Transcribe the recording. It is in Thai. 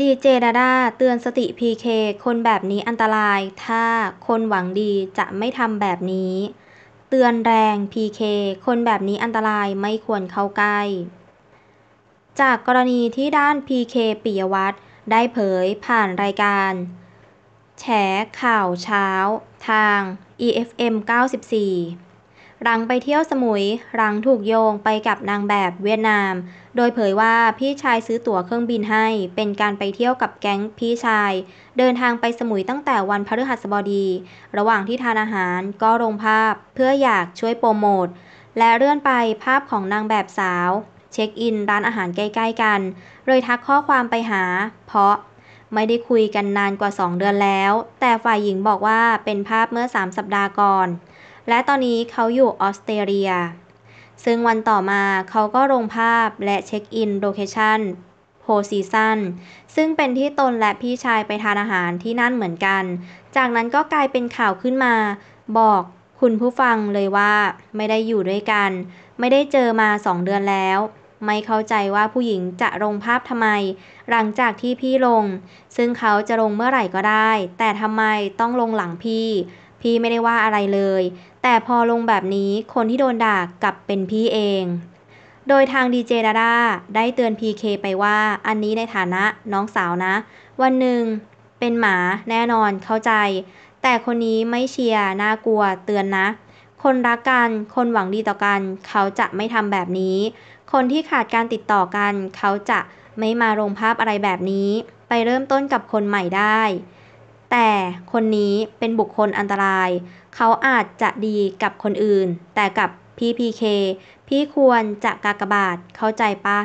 ดีเจดาดาเตือนสติพีเคคนแบบนี้อันตราย ถ้าคนหวังดีจะไม่ทำแบบนี้ เตือนแรงพีเคคนแบบนี้อันตรายไม่ควรเข้าใกล้ จากกรณีที่ด้านพีเคปิยวัตรได้เผยผ่านรายการ แฉข่าวเช้าทาง EFM 94หลังไปเที่ยวสมุยหลังถูกโยงไปกับนางแบบเวียดนาม โดยเผยว่าพี่ชายซื้อตั๋วเครื่องบินให้ เป็นการไปเที่ยวกับแก๊งพี่ชาย เดินทางไปสมุยตั้งแต่วันพฤหัสบดี ระหว่างที่ทานอาหารก็ลงภาพเพื่ออยากช่วยโปรโมทและเลื่อนไปภาพของนางแบบสาว เช็คอินร้านอาหารใกล้ๆกัน เลยทักข้อความไปหา เพราะไม่ได้คุยกันนานกว่า 2 เดือนแล้ว แต่ฝ่ายหญิงบอกว่าเป็นภาพเมื่อ3สัปดาห์ก่อนและตอนนี้เขาอยู่ออสเตรเลีย ซึ่งวันต่อมาเขาก็ลงภาพและเช็คอินโลเคชั่นโพซิชันซึ่งเป็นที่ตนและพี่ชายไปทานอาหารที่นั่นเหมือนกัน จากนั้นก็กลายเป็นข่าวขึ้นมา บอกคุณผู้ฟังเลยว่า ไม่ได้อยู่ด้วยกัน ไม่ได้เจอมาสองเดือนแล้ว ไม่เข้าใจว่าผู้หญิงจะลงภาพทำไม หลังจากที่พี่ลง ซึ่งเขาจะลงเมื่อไหร่ก็ได้ แต่ทำไมต้องลงหลังพี่พี่ไม่ได้ว่าอะไรเลย แต่พอลงแบบนี้คนที่โดนด่ากลับเป็นพี่เอง โดยทางดีเจดาด้าได้เตือน PK ไปว่า อันนี้ในฐานะน้องสาวนะ วันหนึ่งเป็นหมาแน่นอนเข้าใจ แต่คนนี้ไม่เชียร์น่ากลัว เตือนนะ คนรักกัน คนหวังดีต่อกัน เขาจะไม่ทำแบบนี้ คนที่ขาดการติดต่อกัน เขาจะไม่มาลงภาพอะไรแบบนี้ ไปเริ่มต้นกับคนใหม่ได้แต่คนนี้เป็นบุคคลอันตราย เขาอาจจะดีกับคนอื่น แต่กับพี่พีเค พี่ควรจะกากบาท เข้าใจปะ